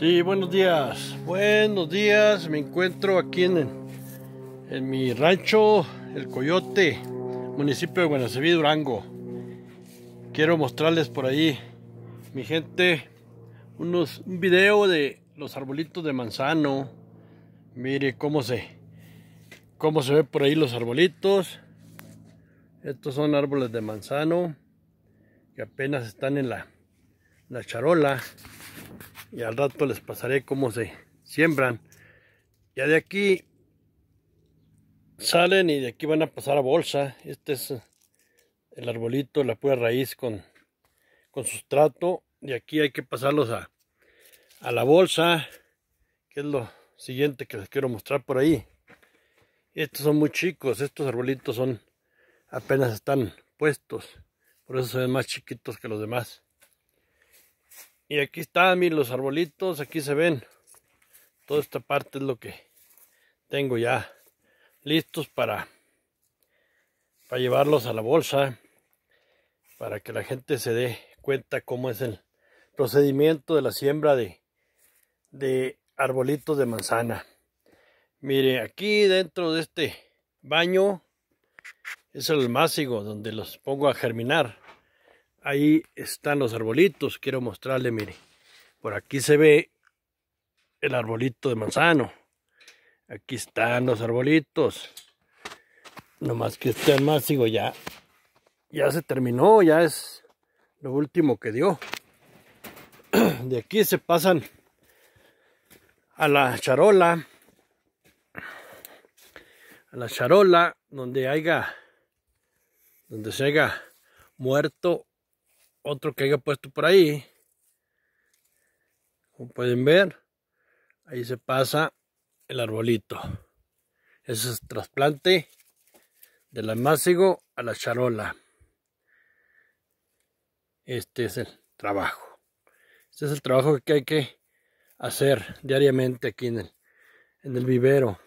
Sí, buenos días. Buenos días. Me encuentro aquí en, mi rancho El Coyote, municipio de Guanaceví, Durango. Quiero mostrarles por ahí, mi gente, unos, un video de los arbolitos de manzano. Mire cómo se, cómo se ve por ahí los arbolitos. Estos son árboles de manzano que apenas están en la, la charola y al rato les pasaré cómo se siembran. Ya de aquí salen y de aquí van a pasar a bolsa. Este es el arbolito, la pura raíz con, con sustrato. De aquí hay que pasarlos a, a la bolsa, que es lo siguiente que les quiero mostrar por ahí. Estos son muy chicos, estos arbolitos son apenas están puestos, por eso se ven más chiquitos que los demás. Y aquí están miren, los arbolitos, aquí se ven. Toda esta parte es lo que tengo ya listos para, para llevarlos a la bolsa. Para que la gente se dé cuenta cómo es el procedimiento de la siembra de, arbolitos de manzana. Mire, aquí dentro de este baño es el másico donde los pongo a germinar ahí están los arbolitos. Quiero mostrarle, mire. Por aquí se ve el arbolito de manzano. Aquí están los arbolitos. más que estén más, digo, ya, ya se terminó, ya es lo último que dio. De aquí se pasan a la charola. A la charola donde haya, donde se haya muerto otro que haya puesto por ahí. Como pueden ver, ahí se pasa el arbolito. Ese es el trasplante del almácigo a la charola. Este es el trabajo. Este es el trabajo que hay que hacer diariamente aquí en en el vivero.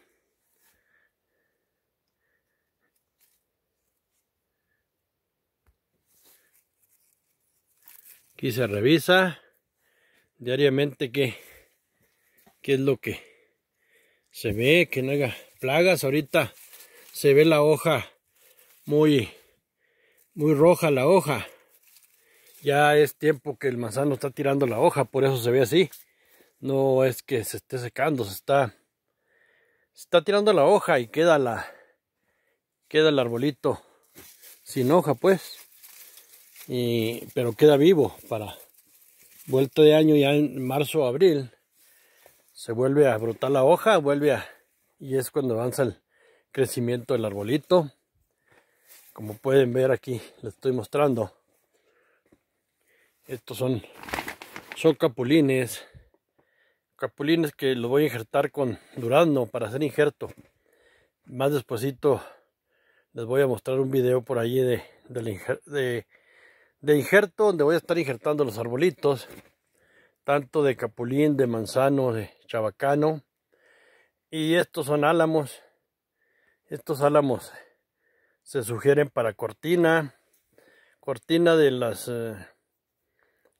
Y se revisa diariamente que qué es lo que se ve, que no haya plagas. Ahorita se ve la hoja muy, muy roja la hoja. Ya es tiempo que el manzano está tirando la hoja, por eso se ve así. No es que se esté secando, se está, está tirando la hoja y queda la, queda el arbolito sin hoja, pues pero queda vivo para vuelta de año ya en marzo o abril se vuelve a brotar la hoja vuelve a y es cuando avanza el crecimiento del arbolito como pueden ver aquí les estoy mostrando estos son son capulines capulines que los voy a injertar con durazno para hacer injerto más despuesito les voy a mostrar un video por ahí de, de de injerto donde voy a estar injertando los arbolitos, tanto de capulín, de manzano, de chabacano. Y estos son álamos. Estos álamos se sugieren para cortina, cortina de las eh,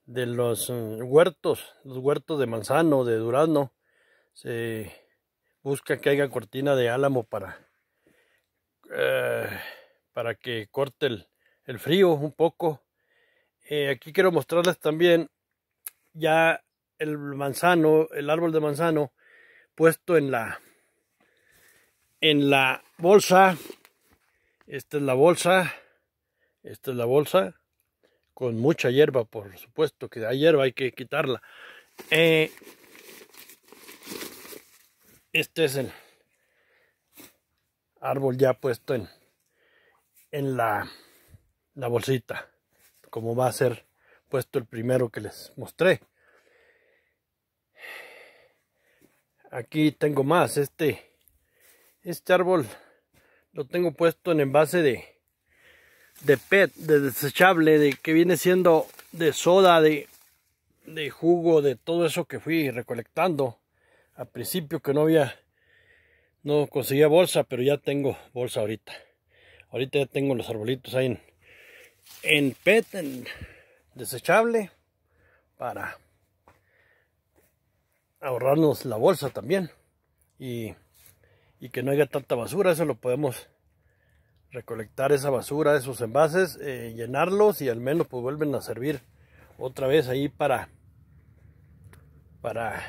de los eh, huertos, los huertos de manzano, de durazno. Se busca que haya cortina de álamo para eh, para que corte el frío un poco eh, aquí quiero mostrarles también ya el manzano, el árbol de manzano puesto en la en la bolsa. Esta es la bolsa. Esta es la bolsa con mucha hierba, por supuesto que hay hierba, hay que quitarla. Eh, este es el árbol ya puesto en, en la bolsita como va a ser puesto el primero que les mostré. Aquí tengo más. Este, este árbol lo tengo puesto en envase de, de PET, de desechable, de que viene siendo de soda, de, de jugo, de todo eso que fui recolectando. Al principio que no había, no conseguía bolsa, pero ya tengo bolsa ahorita. Ahorita ya tengo los arbolitos ahí en, en PET, en desechable, para ahorrarnos la bolsa también y, que no haya tanta basura, eso lo podemos recolectar esa basura, esos envases, eh, llenarlos y al menos pues vuelven a servir otra vez ahí para para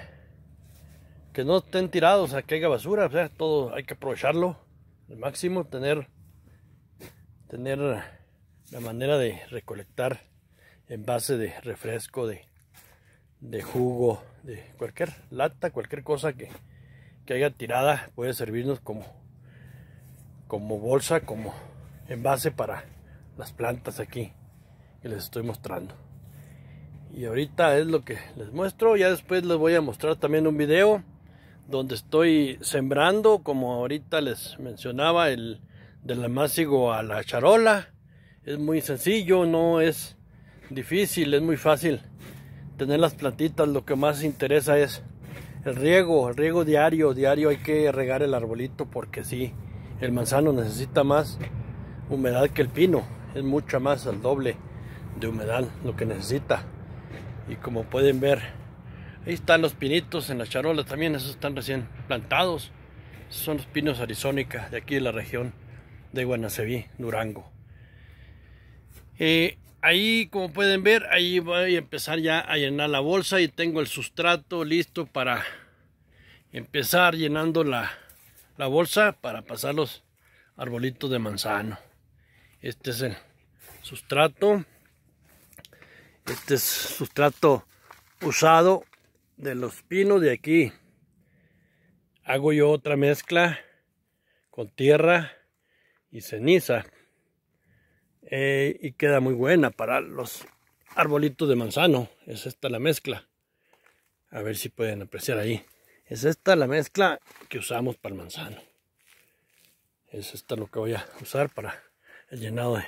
que no estén tirados, a que haya basura, o sea, todo hay que aprovecharlo al máximo, tener tener la manera de recolectar base de refresco, de, jugo, de cualquier lata, cualquier cosa que, haya tirada puede servirnos como, como bolsa, como envase para las plantas aquí que les estoy mostrando. Y ahorita es lo que les muestro, ya después les voy a mostrar también un video donde estoy sembrando, como ahorita les mencionaba, el del macizo a la charola es muy sencillo, no es difícil, es muy fácil tener las plantitas. Lo que más interesa es el riego, el riego diario. Diario hay que regar el arbolito porque sí, el manzano necesita más humedad que el pino. Es mucha más, al doble de humedad lo que necesita. Y como pueden ver, ahí están los pinitos en la charola también, esos están recién plantados. son los pinos arizónica de aquí de la región de Guanaceví, Durango. Eh, ahí, como pueden ver, ahí voy a empezar ya a llenar la bolsa y tengo el sustrato listo para empezar llenando la, la bolsa para pasar los arbolitos de manzano. Este es el sustrato. Este es sustrato usado de los pinos de aquí. Hago yo otra mezcla con tierra y ceniza eh, y queda muy buena para los arbolitos de manzano. Es esta la mezcla. A ver si pueden apreciar ahí. Es esta la mezcla que usamos para el manzano. Es esta lo que voy a usar para el llenado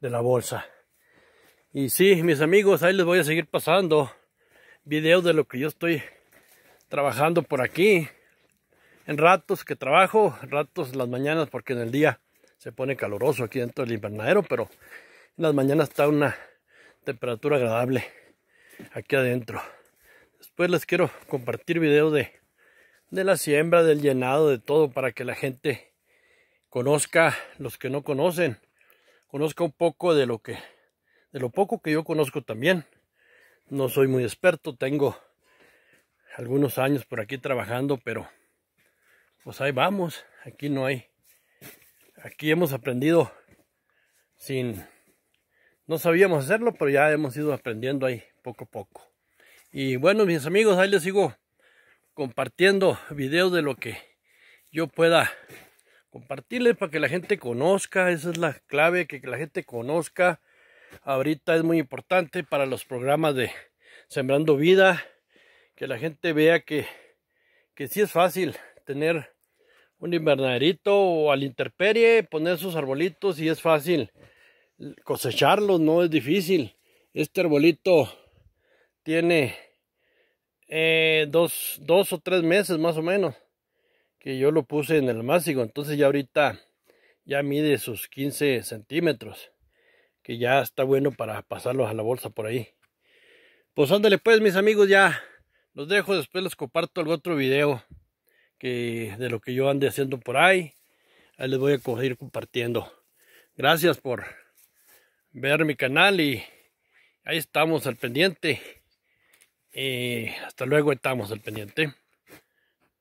de, la bolsa. Y sí, mis amigos, ahí les voy a seguir pasando videos de lo que yo estoy trabajando por aquí. En ratos que trabajo, ratos las mañanas porque en el día se pone caloroso aquí dentro del invernadero, pero en las mañanas está una temperatura agradable aquí adentro. Después les quiero compartir videos de, de la siembra, del llenado, de todo, para que la gente conozca, los que no conocen, conozca un poco de lo que, de lo poco que yo conozco también. No soy muy experto, tengo algunos años por aquí trabajando, pero pues ahí vamos. Aquí no hay aquí hemos aprendido sin... No sabíamos hacerlo, pero ya hemos ido aprendiendo ahí poco a poco. Y bueno, mis amigos, ahí les sigo compartiendo videos de lo que yo pueda compartirles para que la gente conozca. Esa es la clave, que la gente conozca. Ahorita es muy importante para los programas de Sembrando Vida, que la gente vea que, que sí es fácil tener un invernaderito o al interperie, poner sus arbolitos y es fácil. Cosecharlos no es difícil. Este arbolito tiene eh, dos, o tres meses más o menos que yo lo puse en el másico. Entonces ya ahorita ya mide sus 15 centímetros. Que ya está bueno para pasarlos a la bolsa por ahí. Pues ándale pues mis amigos ya. Los dejo, después les comparto el otro video de lo que yo ande haciendo por ahí. Ahí les voy a ir compartiendo. Gracias por ver mi canal y ahí estamos al pendiente. Y eh, hasta luego estamos al pendiente.